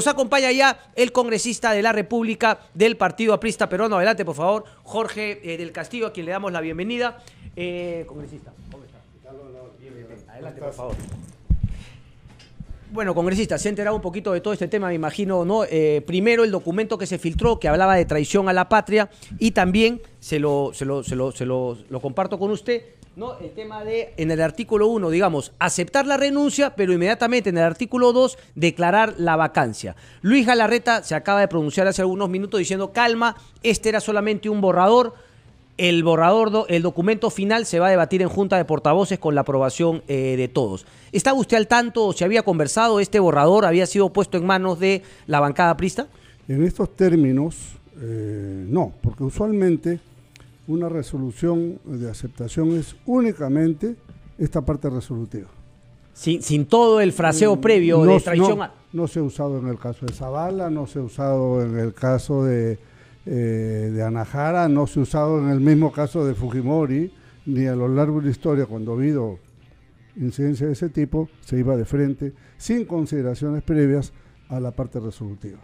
Nos acompaña ya el congresista de la República del Partido Aprista Peruano. Adelante, por favor, Jorge eh, del Castillo, a quien le damos la bienvenida. Eh, congresista, ¿cómo está? Adelante, por favor. Bueno, congresista, se ha enterado un poquito de todo este tema, me imagino, ¿no? Eh, primero el documento que se filtró, que hablaba de traición a la patria, y también, se lo, lo comparto con usted, ¿no? El tema de, en el artículo 1, digamos, aceptar la renuncia, pero inmediatamente en el artículo 2, declarar la vacancia. Luis Galarreta se acaba de pronunciar hace algunos minutos diciendo, calma, este era solamente un borrador. El borrador, el documento final se va a debatir en Junta de Portavoces con la aprobación eh, de todos. ¿Estaba usted al tanto se había conversado este borrador? ¿Había sido puesto en manos de la bancada prista? En estos términos, eh, no, porque usualmente una resolución de aceptación es únicamente esta parte resolutiva. Sin, sin todo el fraseo mm, previo de traición. No, no, se ha usado en el caso de Zavala, no se ha usado en el caso de, eh, de Anahara, no se ha usado en el mismo caso de Fujimori, ni a lo largo de la historia cuando ha habido incidencia de ese tipo, se iba de frente, sin consideraciones previas a la parte resolutiva.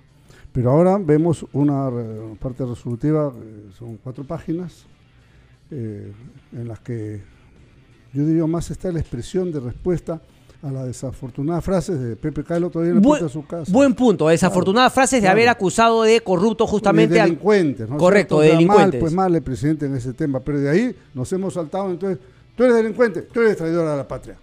Pero ahora vemos una parte resolutiva, eh, son cuatro páginas, eh, en las que yo diría más está la expresión de respuesta a las desafortunadas frases de Pepe Calo todavía en la puerta de su casa. Buen punto, desafortunadas frases de haber acusado de corrupto justamente de delincuentes, Correcto, delincuentes. Mal, pues mal el presidente en ese tema, pero de ahí nos hemos saltado entonces, tú eres delincuente, tú eres traidor a la patria.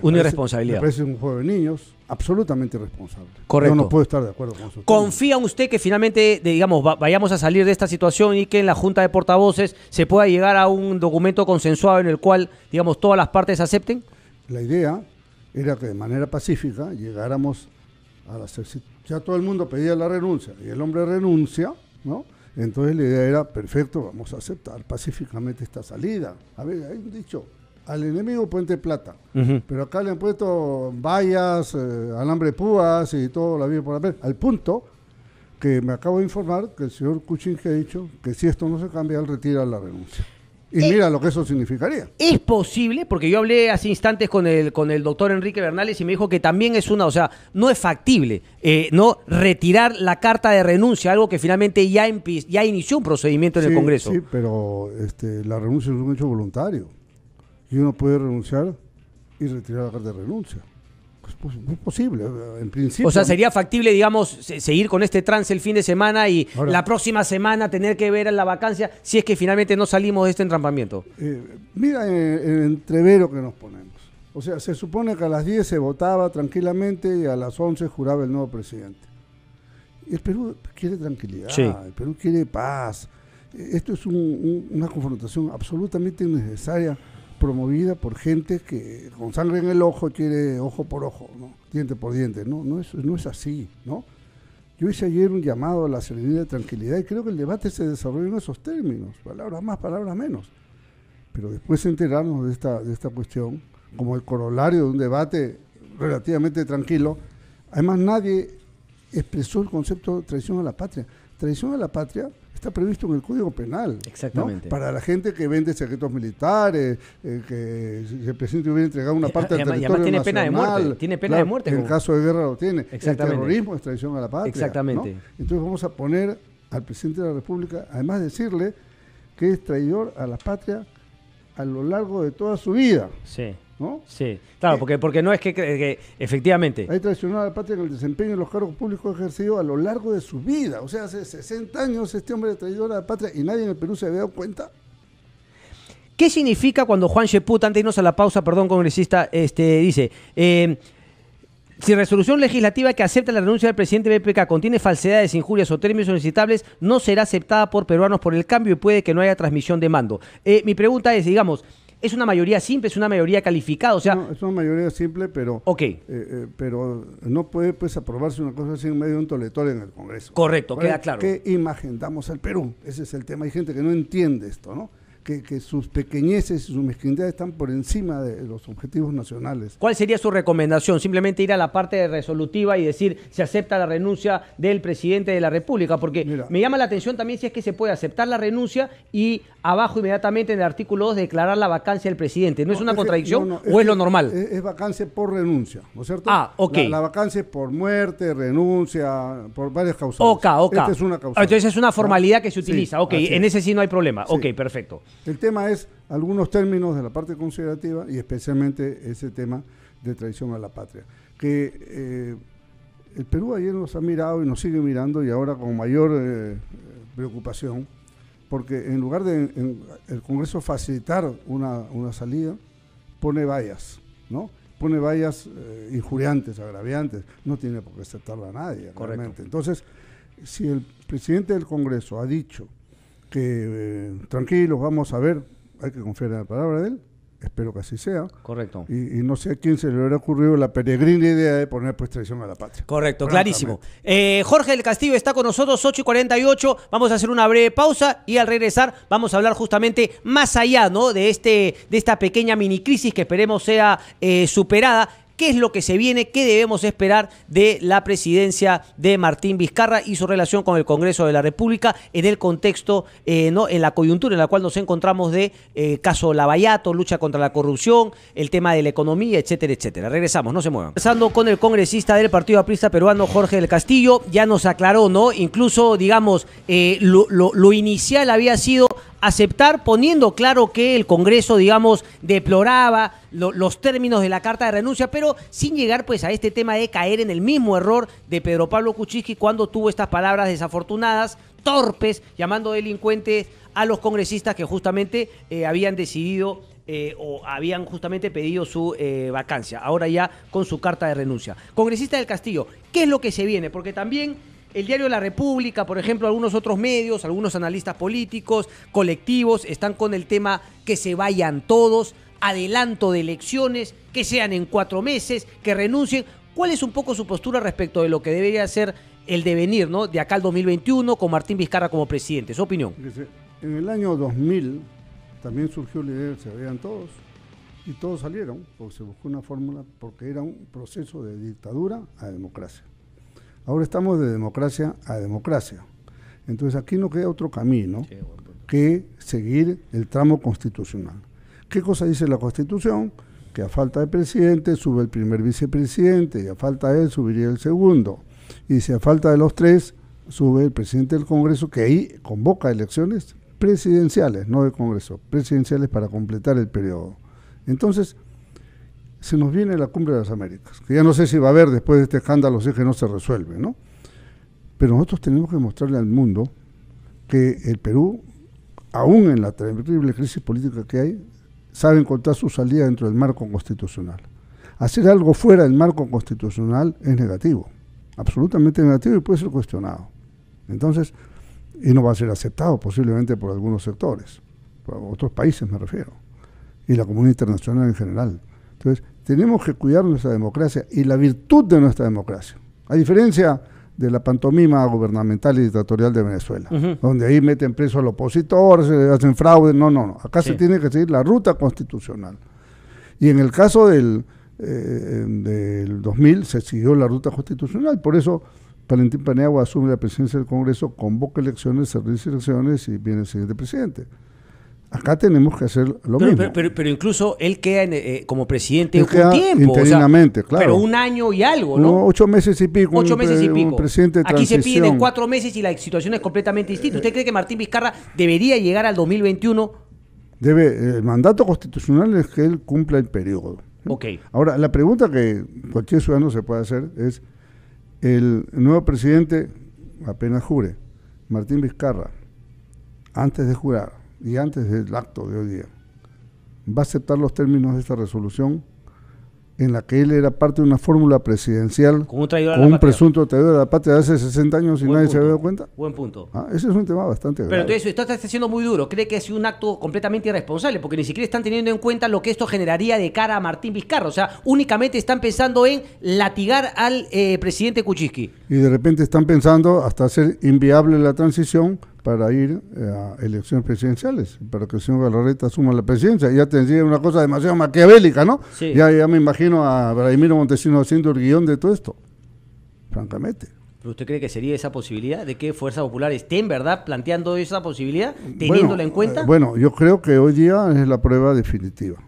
Una irresponsabilidad. parece un juego de niños, absolutamente responsable. Correcto. Yo no puedo estar de acuerdo con eso. ¿Confía usted que finalmente, digamos, vayamos a salir de esta situación y que en la Junta de Portavoces se pueda llegar a un documento consensuado en el cual, digamos, todas las partes acepten? La idea era que de manera pacífica llegáramos a la... Ya todo el mundo pedía la renuncia y el hombre renuncia, ¿no? Entonces la idea era, perfecto, vamos a aceptar pacíficamente esta salida. A ver, hay un dicho, al enemigo Puente Plata. Pero acá le han puesto vallas, eh, alambre púas y todo la vida por haber. Al punto que me acabo de informar que el señor Kuching que ha dicho que si esto no se cambia, él retira la renuncia. Y eh, mira lo que eso significaría. Es posible, porque yo hablé hace instantes con el, con el doctor Enrique Bernales y me dijo que también es una, o sea, no es factible, eh, ¿no? Retirar la carta de renuncia, algo que finalmente ya, ya inició un procedimiento en el Congreso. Sí, pero este, la renuncia es un hecho voluntario y uno puede renunciar y retirar la carta de renuncia. Es posible, en principio. O sea, sería factible, digamos, seguir con este trance el fin de semana y la próxima semana tener que ver en la vacancia si es que finalmente no salimos de este entrampamiento. Eh, mira el, entrevero que nos ponemos. O sea, se supone que a las 10 se votaba tranquilamente y a las 11 juraba el nuevo presidente. El Perú quiere tranquilidad, el Perú quiere paz. Esto es una confrontación absolutamente innecesaria promovida por gente que con sangre en el ojo quiere ojo por ojo, ¿no? diente por diente. No, no es, no es así, ¿no? Yo hice ayer un llamado a la serenidad y tranquilidad y creo que el debate se desarrolló en esos términos, palabras más, palabras menos. Pero después enterarnos de esta, de esta cuestión, como el corolario de un debate relativamente tranquilo, además nadie expresó el concepto de traición a la patria. Traición a la patria está previsto en el Código Penal. Exactamente. Para la gente que vende secretos militares, eh, que el presidente hubiera entregado una eh, parte del territorio pena de muerte. Tiene pena de muerte. En caso de guerra lo tiene. Exactamente. El terrorismo es traición a la patria. Exactamente. Entonces vamos a poner al presidente de la República, además decirle que es traidor a la patria a lo largo de toda su vida. Sí. ¿No? Sí, claro, eh, porque, porque no es que, efectivamente. Hay traicionado la patria con el desempeño de los cargos públicos ejercidos a lo largo de su vida. O sea, hace 60 años este hombre traidor a la patria y nadie en el Perú se había dado cuenta. ¿Qué significa cuando Juan Sheput, antes de irnos a la pausa, perdón, congresista, este, dice, eh, si resolución legislativa que acepta la renuncia del presidente BPK contiene falsedades, injurias o términos solicitables, no será aceptada por peruanos por el cambio y puede que no haya transmisión de mando. Eh, mi pregunta es, digamos, es una mayoría simple, es una mayoría calificada, o sea... No, es una mayoría simple, pero... Eh, eh, pero no puede, pues, aprobarse una cosa así en medio de un en el Congreso. Correcto, queda claro. ¿Qué imagen damos al Perú? Ese es el tema. Hay gente que no entiende esto, ¿no? que, sus pequeñeces y sus mezquindades están por encima de los objetivos nacionales. ¿Cuál sería su recomendación? Simplemente ir a la parte resolutiva y decir se acepta la renuncia del presidente de la República, porque me llama la atención también si es que se puede aceptar la renuncia y abajo inmediatamente en el artículo 2 declarar la vacancia del presidente. ¿No, es una contradicción o es, lo normal? Es, vacancia por renuncia, ¿no es cierto? Ah, ok. La, vacancia es por muerte, renuncia, por varias causas. Ok, ok. es una ah, Entonces es una formalidad que se utiliza. ok, en ese sí no hay problema. Ok, perfecto. El tema es algunos términos de la parte considerativa y especialmente ese tema de traición a la patria. Que eh, el Perú ayer nos ha mirado y nos sigue mirando y ahora con mayor eh, preocupación, porque en lugar de el Congreso facilitar una, salida, pone vallas, ¿no? Pone vallas eh, injuriantes, agraviantes, no tiene por qué aceptarla a nadie. Entonces, si el presidente del Congreso ha dicho que eh, tranquilos, vamos a ver, hay que confiar en la palabra de él, espero que así sea. Correcto. Y, no sé a quién se le hubiera ocurrido la peregrina idea de poner pues traición a la patria. Correcto, clarísimo. Eh, Jorge del Castillo está con nosotros, 8 y 48, vamos a hacer una breve pausa y al regresar vamos a hablar justamente más allá ¿no? de, este, de esta pequeña mini crisis que esperemos sea eh, superada qué es lo que se viene, qué debemos esperar de la presidencia de Martín Vizcarra y su relación con el Congreso de la República en el contexto, eh, ¿no? en la coyuntura en la cual nos encontramos de eh, caso Lavallato, lucha contra la corrupción, el tema de la economía, etcétera, etcétera. Regresamos, no se muevan. Empezando con el congresista del Partido Aprista Peruano, Jorge del Castillo, ya nos aclaró, ¿no? Incluso, digamos, eh, lo, lo inicial había sido aceptar poniendo claro que el Congreso, digamos, deploraba los términos de la carta de renuncia, pero sin llegar pues a este tema de caer en el mismo error de Pedro Pablo Kuczynski cuando tuvo estas palabras desafortunadas, torpes, llamando delincuentes a los congresistas que justamente eh, habían decidido eh, o habían justamente pedido su eh, vacancia, ahora ya con su carta de renuncia. Congresista del Castillo, ¿qué es lo que se viene? Porque también el diario La República, por ejemplo, algunos otros medios, algunos analistas políticos, colectivos, están con el tema que se vayan todos, adelanto de elecciones, que sean en cuatro meses, que renuncien. ¿Cuál es un poco su postura respecto de lo que debería ser el devenir ¿no? de acá al 2021 con Martín Vizcarra como presidente? ¿Su opinión? En el año 2000 también surgió la idea de que se vayan todos y todos salieron porque se buscó una fórmula porque era un proceso de dictadura a democracia. Ahora estamos de democracia a democracia. Entonces aquí no queda otro camino que seguir el tramo constitucional. ¿Qué cosa dice la constitución? Que a falta de presidente sube el primer vicepresidente y a falta de él subiría el segundo. Y si a falta de los tres sube el presidente del Congreso, que ahí convoca elecciones presidenciales, no de Congreso, presidenciales para completar el periodo. Entonces, se nos viene la cumbre de las Américas, que ya no sé si va a haber después de este escándalo, si que no se resuelve, ¿no? Pero nosotros tenemos que mostrarle al mundo que el Perú, aún en la terrible crisis política que hay, sabe encontrar su salida dentro del marco constitucional. Hacer algo fuera del marco constitucional es negativo, absolutamente negativo y puede ser cuestionado. Entonces, y no va a ser aceptado posiblemente por algunos sectores, por otros países me refiero, y la comunidad internacional en general. Entonces, tenemos que cuidar nuestra democracia y la virtud de nuestra democracia. A diferencia de la pantomima gubernamental y dictatorial de Venezuela, donde ahí meten preso al opositor, se hacen fraude, no, no, no. Acá se tiene que seguir la ruta constitucional. Y en el caso del, eh, del 2000 se siguió la ruta constitucional, por eso Valentín Paneagua asume la presidencia del Congreso, convoca elecciones, se realiza elecciones y viene el siguiente presidente. Acá tenemos que hacer lo mismo. Pero, incluso él queda eh, como presidente un tiempo. Interinamente, claro. Pero un año y algo, ¿no? no ocho meses y pico. Ocho meses y pico. presidente Aquí se piden cuatro meses y la situación es completamente distinta. ¿Usted cree que Martín Vizcarra debería llegar al 2021? Debe, el mandato constitucional es que él cumpla el periodo. Ok. Ahora, la pregunta que cualquier ciudadano se puede hacer es, el nuevo presidente, apenas jure, Martín Vizcarra, antes de jurar, y antes del acto de hoy día. Va a aceptar los términos de esta resolución en la que él era parte de una fórmula presidencial con un, presunto traidor de la patria de hace 60 años y nadie se había dado cuenta. Buen punto. Ah, ese es un tema bastante grave. Pero entonces esto está siendo muy duro. Cree que es un acto completamente irresponsable porque ni siquiera están teniendo en cuenta lo que esto generaría de cara a Martín Vizcarra. O sea, únicamente están pensando en latigar al eh, presidente Kuczynski. Y de repente están pensando hasta hacer inviable la transición para ir eh, a elecciones presidenciales, para que el señor Galarreta asuma la presidencia. Ya tendría una cosa demasiado maquiavélica, ¿no? Ya, me imagino a Vladimiro Montesino haciendo el guión de todo esto, francamente. ¿Pero usted cree que sería esa posibilidad? ¿De que Fuerza Popular esté en verdad planteando esa posibilidad, teniéndola en cuenta? Eh, bueno, yo creo que hoy día es la prueba definitiva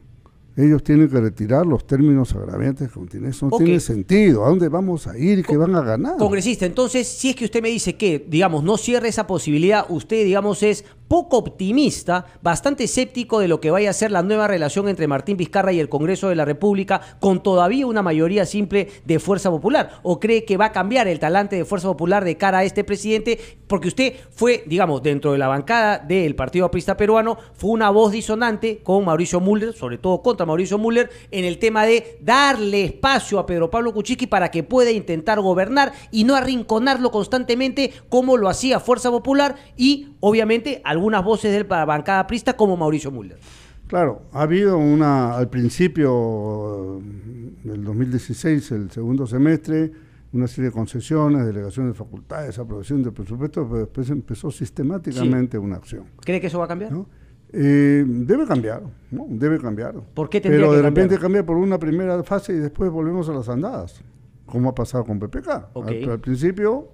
ellos tienen que retirar los términos agraviantes que Eso no tiene sentido. ¿A dónde vamos a ir? ¿Qué van a ganar? Congresista, entonces, si es que usted me dice que, digamos, no cierre esa posibilidad, usted, digamos, es poco optimista, bastante escéptico de lo que vaya a ser la nueva relación entre Martín Vizcarra y el Congreso de la República con todavía una mayoría simple de Fuerza Popular? ¿O cree que va a cambiar el talante de Fuerza Popular de cara a este presidente? Porque usted fue, digamos, dentro de la bancada del Partido Aprista Peruano, fue una voz disonante con Mauricio Müller, sobre todo contra Mauricio Müller, en el tema de darle espacio a Pedro Pablo Kuczynski para que pueda intentar gobernar y no arrinconarlo constantemente como lo hacía Fuerza Popular y, obviamente, algún unas voces de él bancada prista como Mauricio Müller. Claro, ha habido una, al principio eh, del 2016, el segundo semestre, una serie de concesiones, delegaciones de facultades, aprobación de presupuestos, pero después empezó sistemáticamente una acción. ¿Cree que eso va a cambiar? Eh, debe cambiar, debe cambiar. ¿Por Pero de repente cambia por una primera fase y después volvemos a las andadas, como ha pasado con PPK. al, principio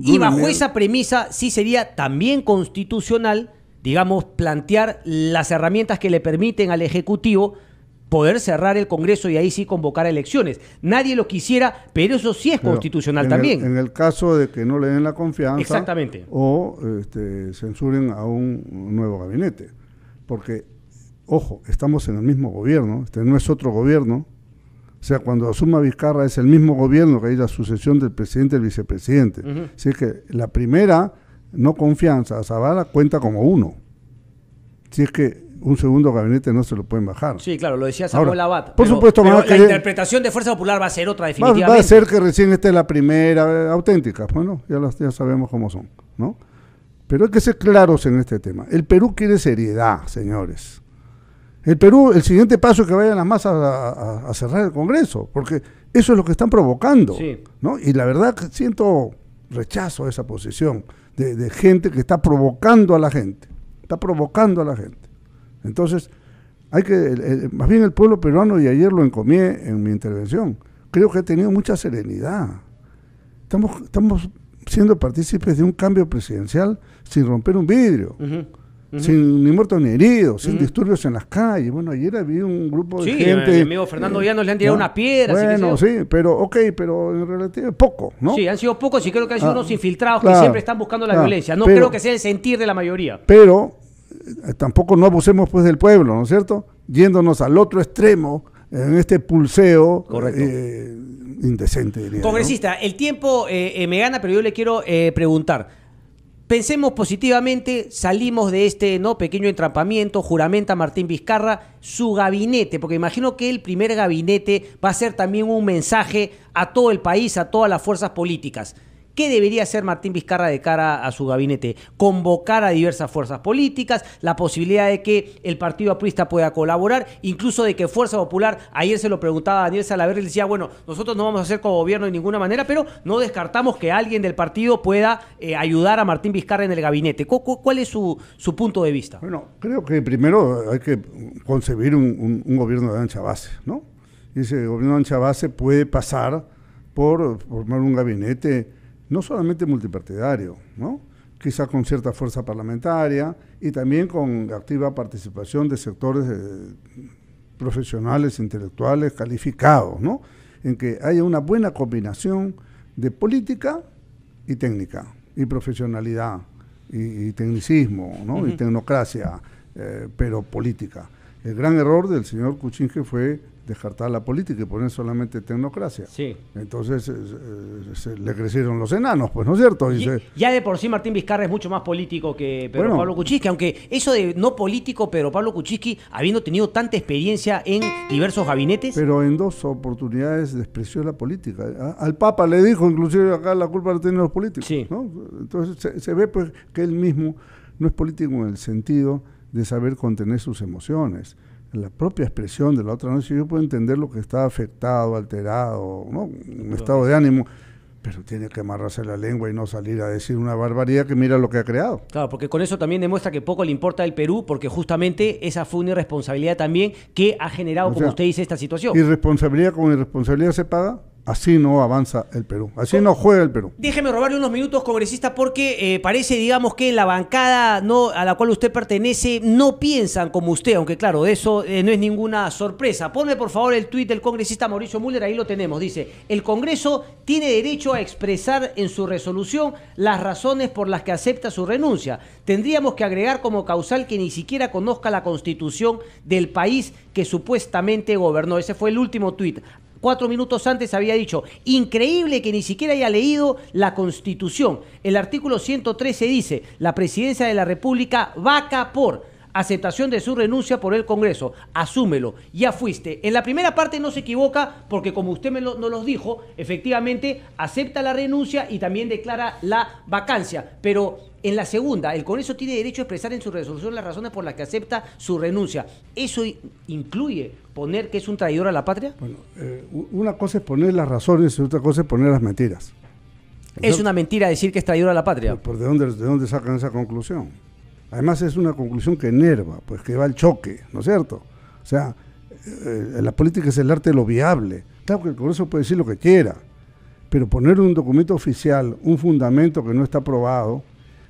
y bajo esa premisa sí sería también constitucional, digamos, plantear las herramientas que le permiten al Ejecutivo poder cerrar el Congreso y ahí sí convocar elecciones. Nadie lo quisiera, pero eso sí es constitucional también. en el caso de que no le den la confianza o este, censuren a un nuevo gabinete. Porque, ojo, estamos en el mismo gobierno, este no es otro gobierno, o sea, cuando asuma Vizcarra es el mismo gobierno que hay la sucesión del presidente y el vicepresidente. es Así que la primera, no confianza, a Zavala cuenta como uno. Si es que un segundo gabinete no se lo pueden bajar. Sí, claro, lo decía Samuel Abad. Por supuesto, pero la interpretación de Fuerza Popular va a ser otra definitivamente. Va, a ser que recién esté la primera eh, auténtica. Bueno, ya, las, ya sabemos cómo son, ¿no? Pero hay que ser claros en este tema. El Perú quiere seriedad, señores. El Perú, el siguiente paso es que vayan las masas a, cerrar el Congreso, porque eso es lo que están provocando. ¿no? Y la verdad que siento rechazo a esa posición de, gente que está provocando a la gente. Está provocando a la gente. Entonces, hay que, más bien el pueblo peruano, y ayer lo encomié en mi intervención, creo que ha tenido mucha serenidad. Estamos, estamos siendo partícipes de un cambio presidencial sin romper un vidrio sin ni muertos ni heridos, sin disturbios en las calles. Bueno, ayer había un grupo de sí, gente. Mi amigo Fernando Villanos le han tirado ah, una piedra. Bueno, sí, pero ok, pero en relativo poco, ¿no? Sí, han sido pocos y creo que han sido ah, unos infiltrados que siempre están buscando la violencia. No creo que sea el sentir de la mayoría. Pero eh, tampoco no abusemos pues del pueblo, ¿no es cierto? Yéndonos al otro extremo en este pulseo eh, indecente. Diría, Congresista, el tiempo eh, me gana, pero yo le quiero preguntar. Pensemos positivamente, salimos de este ¿no? pequeño entrampamiento, juramenta Martín Vizcarra, su gabinete, porque imagino que el primer gabinete va a ser también un mensaje a todo el país, a todas las fuerzas políticas. ¿Qué debería hacer Martín Vizcarra de cara a su gabinete? Convocar a diversas fuerzas políticas, la posibilidad de que el Partido Aprista pueda colaborar, incluso de que Fuerza Popular, ayer se lo preguntaba a Daniel le decía, bueno, nosotros no vamos a hacer como gobierno de ninguna manera, pero no descartamos que alguien del partido pueda eh, ayudar a Martín Vizcarra en el gabinete. ¿Cuál es su, punto de vista? Bueno, creo que primero hay que concebir un, un gobierno de ancha base, ¿no? Y ese gobierno de ancha base puede pasar por formar un gabinete no solamente multipartidario, ¿no? quizá con cierta fuerza parlamentaria y también con activa participación de sectores eh, profesionales, intelectuales, calificados, en que haya una buena combinación de política y técnica, y profesionalidad, y, tecnicismo, ¿no? y tecnocracia, eh, pero política. El gran error del señor Kuczynski fue descartar la política y poner solamente tecnocracia. Sí. Entonces eh, eh, le crecieron los enanos, pues, ¿no es cierto? Ya de por sí Martín Vizcarra es mucho más político que Pedro Pablo Kuczynski, aunque eso de no político, pero Pablo Kuczynski, habiendo tenido tanta experiencia en diversos gabinetes. Pero en dos oportunidades despreció la política. al Papa le dijo, inclusive acá la culpa la tienen los políticos. Entonces se, se ve pues, que él mismo no es político en el sentido de saber contener sus emociones la propia expresión de la otra noche, yo puedo entender lo que está afectado, alterado, ¿no? un estado de ánimo, pero tiene que amarrarse la lengua y no salir a decir una barbaridad que mira lo que ha creado. Claro, porque con eso también demuestra que poco le importa el Perú, porque justamente esa fue una irresponsabilidad también que ha generado, como usted dice, esta situación. Irresponsabilidad con irresponsabilidad se paga. Así no avanza el Perú, así no juega el Perú. Déjeme robarle unos minutos, congresista, porque eh, parece, digamos, que la bancada no, a la cual usted pertenece no piensan como usted, aunque claro, eso eh, no es ninguna sorpresa. Ponme por favor el tuit del congresista Mauricio Müller, ahí lo tenemos. Dice, el Congreso tiene derecho a expresar en su resolución las razones por las que acepta su renuncia. Tendríamos que agregar como causal que ni siquiera conozca la constitución del país que supuestamente gobernó. Ese fue el último tuit cuatro minutos antes había dicho, increíble que ni siquiera haya leído la Constitución. El artículo 113 dice, la presidencia de la República vaca por aceptación de su renuncia por el Congreso. Asúmelo, ya fuiste. En la primera parte no se equivoca porque como usted me lo, los dijo, efectivamente acepta la renuncia y también declara la vacancia. Pero en la segunda, el Congreso tiene derecho a expresar en su resolución las razones por las que acepta su renuncia. ¿Eso incluye poner que es un traidor a la patria? Bueno, eh, una cosa es poner las razones y otra cosa es poner las mentiras. Es una mentira decir que es traidor a la patria. ¿Por dónde, de dónde sacan esa conclusión? Además es una conclusión que enerva, pues que va al choque, ¿no es cierto? O sea, eh, la política es el arte de lo viable. Claro que el Congreso puede decir lo que quiera, pero poner un documento oficial, un fundamento que no está aprobado,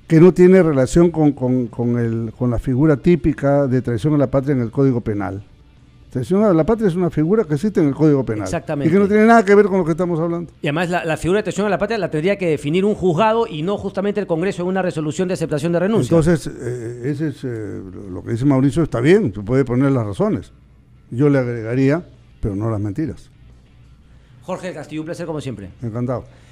que no tiene relación con, con, con la figura típica de traición a la patria en el Código Penal, este, a la patria es una figura que existe en el Código Penal. Exactamente. Y que no tiene nada que ver con lo que estamos hablando. Y además la, figura de tensión a la patria la tendría que definir un juzgado y no justamente el Congreso en una resolución de aceptación de renuncia. Entonces, eh, ese es, eh, lo que dice Mauricio está bien, se puede poner las razones. Yo le agregaría, pero no las mentiras. Jorge Castillo, un placer como siempre. Encantado.